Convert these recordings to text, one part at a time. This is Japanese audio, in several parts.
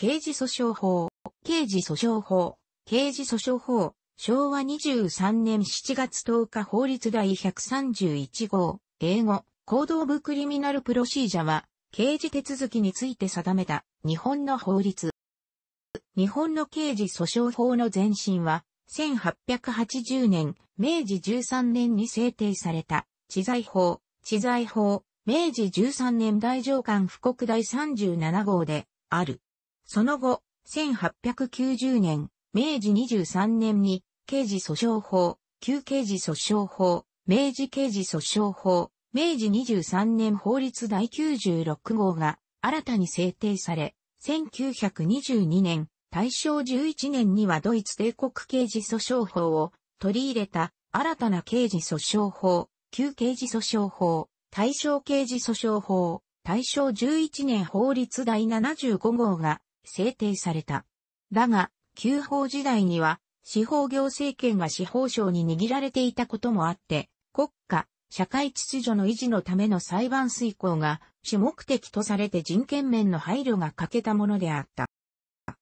刑事訴訟法、刑事訴訟法、刑事訴訟法、昭和23年7月10日法律第131号、英語、行動部クリミナルプロシージャは、刑事手続きについて定めた日本の法律。日本の刑事訴訟法の前身は、1880年、明治13年に制定された、知財法、知財法、明治13年大上官布告第37号で、ある。その後、1890年、明治23年に、刑事訴訟法、旧刑事訴訟法、明治刑事訴訟法、明治23年法律第96号が新たに制定され、1922年、大正11年にはドイツ帝国刑事訴訟法を取り入れた新たな刑事訴訟法、旧刑事訴訟法、大正刑事訴訟法、大正11年法律第75号が制定された。だが、旧法時代には、司法行政権が司法省に握られていたこともあって、国家、社会秩序の維持のための裁判遂行が主目的とされて人権面の配慮が欠けたものであった。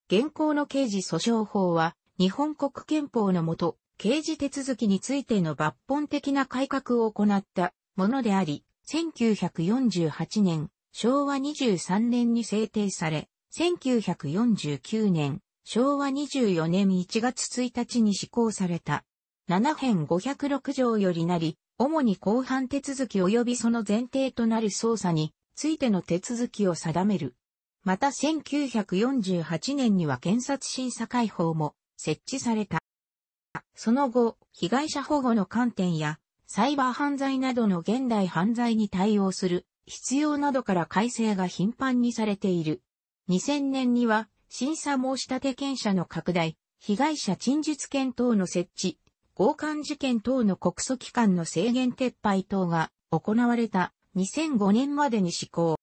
現行の刑事訴訟法は、日本国憲法のもと、刑事手続きについての抜本的な改革を行ったものであり、1948年、昭和23年に制定され、1949年、昭和24年1月1日に施行された、7編506条よりなり、主に後半手続き及びその前提となる捜査についての手続きを定める。また1948年には検察審査会法も設置された。その後、被害者保護の観点や、サイバー犯罪などの現代犯罪に対応する必要などから改正が頻繁にされている。2000年には、審査申立権者の拡大、被害者陳述権等の設置、強姦事件等の告訴期間の制限撤廃等が行われた2005年までに施行。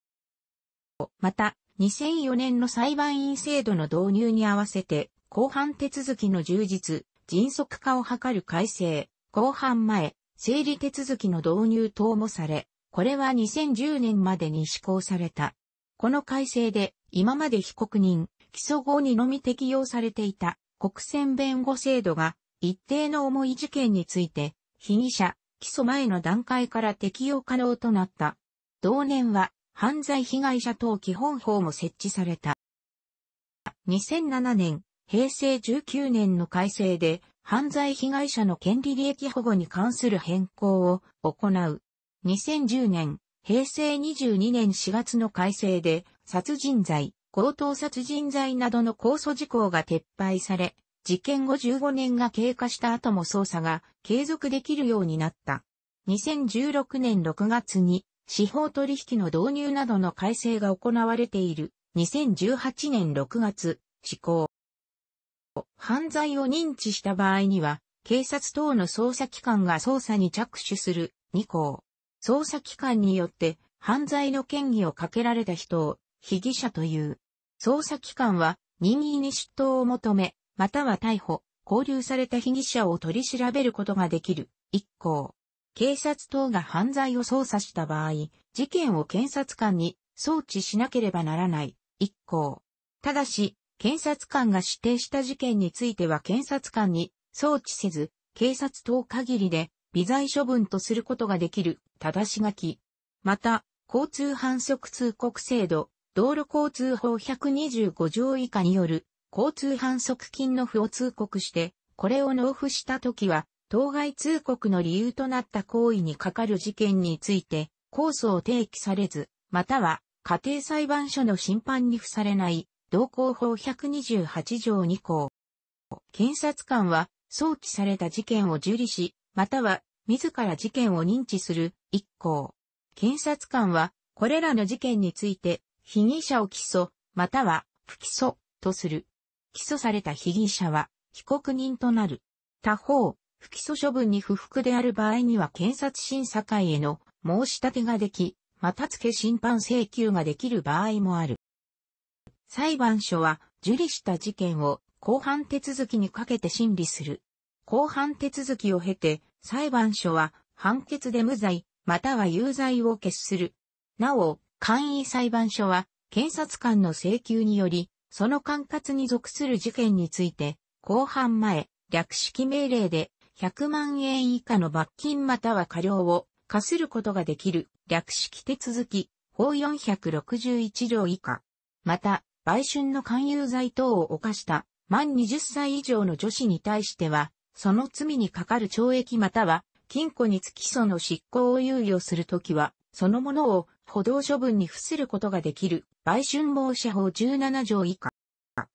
また、2004年の裁判員制度の導入に合わせて、後半手続きの充実、迅速化を図る改正、後半前、整理手続きの導入等もされ、これは2010年までに施行された。この改正で今まで被告人、起訴後にのみ適用されていた国選弁護制度が一定の重い事件について被疑者、起訴前の段階から適用可能となった。同年は犯罪被害者等基本法も設置された。2007年、平成19年の改正で犯罪被害者の権利利益保護に関する変更を行う。2010年、平成22年4月の改正で殺人罪、強盗殺人罪などの控訴事項が撤廃され、事件後15年が経過した後も捜査が継続できるようになった。2016年6月に司法取引の導入などの改正が行われている2018年6月施行。犯罪を認知した場合には、警察等の捜査機関が捜査に着手する2項。捜査機関によって犯罪の嫌疑をかけられた人を被疑者という。捜査機関は任意に出頭を求め、または逮捕、拘留された被疑者を取り調べることができる。一行。警察等が犯罪を捜査した場合、事件を検察官に送致しなければならない。一行。ただし、検察官が指定した事件については検察官に送致せず、警察等限りで微罪処分とすることができる、だし書き。また、交通反則通告制度、道路交通法125条以下による交通反則金の付を通告して、これを納付したときは、当該通告の理由となった行為にかかる事件について、控訴を提起されず、または、家庭裁判所の審判に付されない、同行法128条2項。検察官は、早期された事件を受理し、または、自ら事件を認知する、1項。検察官は、これらの事件について、被疑者を起訴、または不起訴とする。起訴された被疑者は被告人となる。他方、不起訴処分に不服である場合には検察審査会への申し立てができ、また付け審判請求ができる場合もある。裁判所は受理した事件を公判手続きにかけて審理する。公判手続きを経て裁判所は判決で無罪または有罪を決する。なお、簡易裁判所は、検察官の請求により、その管轄に属する事件について、公判前、略式命令で、100万円以下の罰金または過料を課することができる、略式手続き、法461条以下。また、売春の勧誘罪等を犯した満20歳以上の女子に対しては、その罪にかかる懲役または、禁錮につきその執行を猶予するときは、そのものを補導処分に付することができる売春防止法17条以下。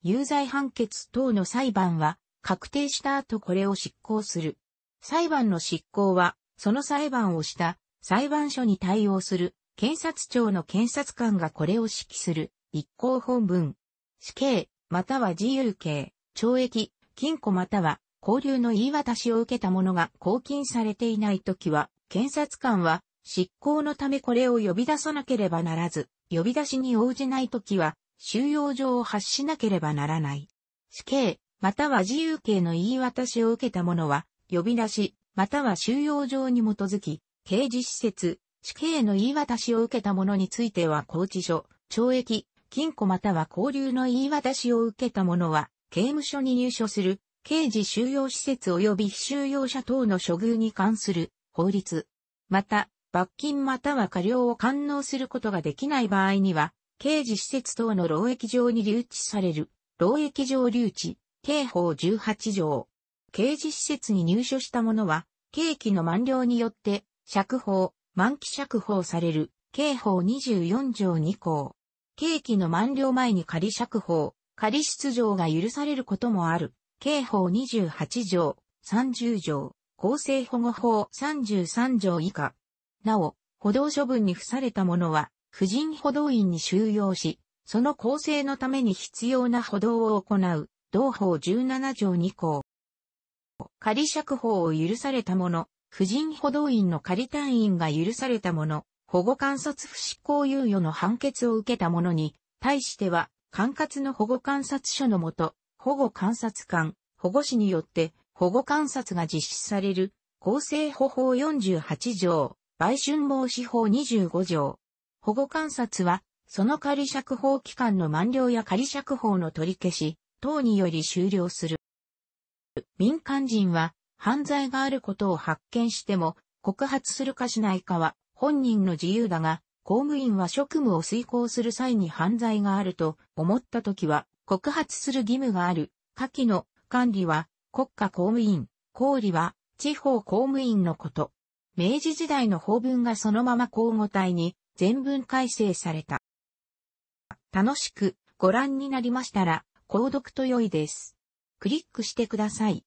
有罪判決等の裁判は確定した後これを執行する。裁判の執行はその裁判をした裁判所に対応する検察庁の検察官がこれを指揮する立候本文。死刑または自由刑、懲役、禁錮または拘留の言い渡しを受けた者が拘禁されていないときは、検察官は執行のためこれを呼び出さなければならず、呼び出しに応じないときは、収容所を発しなければならない。死刑、または自由刑の言い渡しを受けた者は、呼び出し、または収容状に基づき、刑事施設、死刑の言い渡しを受けた者については拘置所、懲役、禁錮または拘留の言い渡しを受けた者は、刑務所に入所する、刑事収容施設及び非収容者等の処遇に関する法律。また、罰金または過料を感能することができない場合には、刑事施設等の労役上に留置される、労役上留置、刑法18条。刑事施設に入所した者は、刑期の満了によって、釈放、満期釈放される、刑法24条2項。刑期の満了前に仮釈放、仮出場が許されることもある、刑法28条、30条、厚生保護法33条以下。なお、歩道処分に付されたものは、婦人歩道員に収容し、その構成のために必要な歩道を行う、同法17条2項。仮釈放を許されたもの、婦人歩道員の仮退院が許されたもの、保護観察不執行猶予の判決を受けた者に、対しては、管轄の保護観察所のもと、保護観察官、保護士によって保護観察が実施される、構成保法48条、売春防止法25条。保護観察は、その仮釈放期間の満了や仮釈放の取り消し、等により終了する。民間人は、犯罪があることを発見しても、告発するかしないかは、本人の自由だが、公務員は職務を遂行する際に犯罪があると思った時は、告発する義務がある。下記の管理は、国家公務員、公理は、地方公務員のこと。明治時代の法文がそのまま口語体に全文改正された。楽しくご覧になりましたら、購読と良いです。クリックしてください。